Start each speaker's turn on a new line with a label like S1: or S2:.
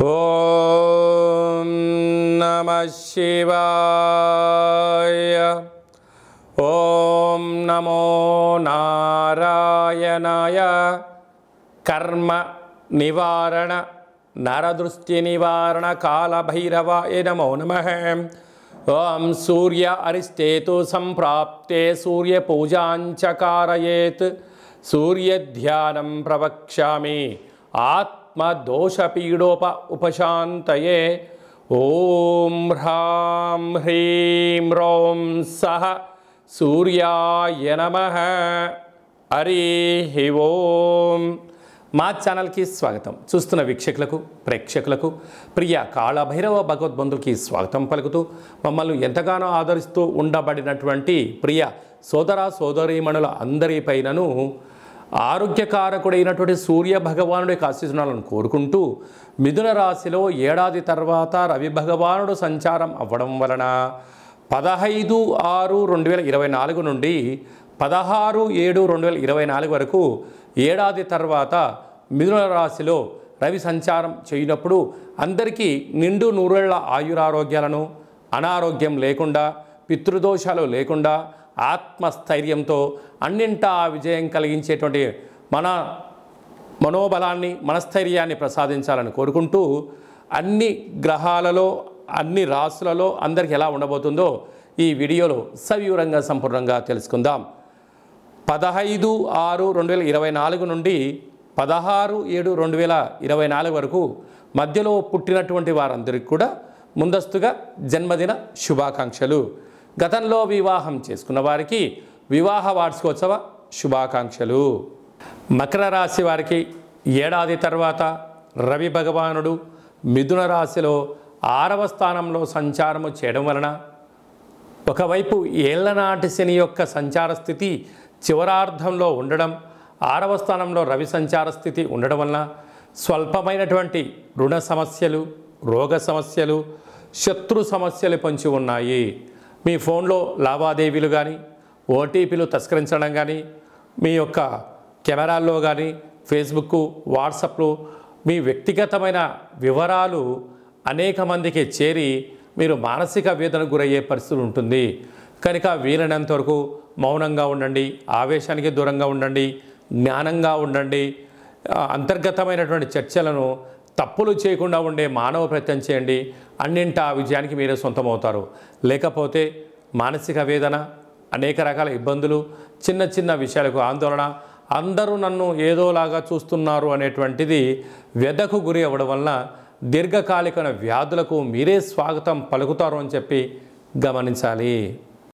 S1: ॐ नमः शिवाय ॐ नमो नारायणाय निवारण नरदृष्टिनिवारणकालभैरवाय नमो नमः ॐ सूर्य अरिष्टेतु सम्प्राप्ते सूर्यपूजाञ्च कारयेत् సూర్యధ్యానం ప్రవక్ష్యామి ఆత్మదోషపీడోప ఉపశాంతయే ఓం హ్రాం హ్రీం రోం సహ సూర్యాయ నమ హరి ఓం మా ఛానల్కి స్వాగతం చూస్తున్న వీక్షకులకు ప్రేక్షకులకు ప్రియ కాళభైరవ భగవద్బంధులకి స్వాగతం పలుకుతూ మమ్మల్ని ఎంతగానో ఆదరిస్తూ ఉండబడినటువంటి ప్రియ సోదర సోదరీమణుల అందరిపైనను ఆరోగ్యకారకుడైనటువంటి సూర్య భగవానుడి యొక్క ఆశీస్సులను కోరుకుంటూ మిథున రాశిలో ఏడాది తర్వాత రవి భగవానుడు సంచారం అవ్వడం వలన పదహైదు ఆరు రెండు వేల ఇరవై నాలుగు నుండి పదహారు ఏడు రెండు వేల ఇరవై నాలుగు వరకు ఏడాది తర్వాత మిథున రాశిలో రవి సంచారం చేయనప్పుడు అందరికీ నిండు నూరేళ్ల ఆయురారోగ్యాలను అనారోగ్యం లేకుండా పితృదోషాలు లేకుండా ఆత్మస్థైర్యంతో అన్నింటా విజయం కలిగించేటువంటి మన మనోబలాన్ని మనస్థైర్యాన్ని ప్రసాదించాలని కోరుకుంటూ అన్ని గ్రహాలలో అన్ని రాసులలో అందరికీ ఎలా ఉండబోతుందో ఈ వీడియోలో సవివరంగా సంపూర్ణంగా తెలుసుకుందాం పదహైదు ఆరు రెండు వేల ఇరవై నాలుగు నుండి పదహారు ఏడు రెండు వేల ఇరవై నాలుగు వరకు మధ్యలో పుట్టినటువంటి వారందరికీ కూడా ముందస్తుగా జన్మదిన శుభాకాంక్షలు గతంలో వివాహం చేసుకున్న వారికి వివాహ వార్షికోత్సవ శుభాకాంక్షలు మకర రాశి వారికి ఏడాది తర్వాత రవి భగవానుడు మిథున రాశిలో ఆరవ స్థానంలో సంచారము చేయడం వలన ఒకవైపు ఏళ్లనాటి శని యొక్క సంచార స్థితి చివరార్థంలో ఉండడం ఆరవ స్థానంలో రవి సంచార స్థితి ఉండడం వలన స్వల్పమైనటువంటి రుణ సమస్యలు రోగ సమస్యలు శత్రు సమస్యలు పొంచి ఉన్నాయి మీ ఫోన్లో లావాదేవీలు కానీ ఓటీపీలు తస్కరించడం కానీ మీ యొక్క కెమెరాల్లో కానీ ఫేస్బుక్ వాట్సాప్లు మీ వ్యక్తిగతమైన వివరాలు అనేక మందికి చేరి మీరు మానసిక వేదనకు గురయ్యే పరిస్థితి ఉంటుంది కనుక వీలైనంత వరకు మౌనంగా ఉండండి ఆవేశానికి దూరంగా ఉండండి జ్ఞానంగా ఉండండి అంతర్గతమైనటువంటి చర్చలను తప్పులు చేయకుండా ఉండే మానవ ప్రయత్నం చేయండి అన్నింట ఆ విజయానికి మీరే సొంతమవుతారు లేకపోతే మానసిక వేదన అనేక రకాల ఇబ్బందులు చిన్న చిన్న విషయాలకు ఆందోళన అందరూ నన్ను ఏదోలాగా చూస్తున్నారు అనేటువంటిది వ్యధకు గురి అవ్వడం వలన దీర్ఘకాలిక వ్యాధులకు మీరే స్వాగతం పలుకుతారు అని చెప్పి గమనించాలి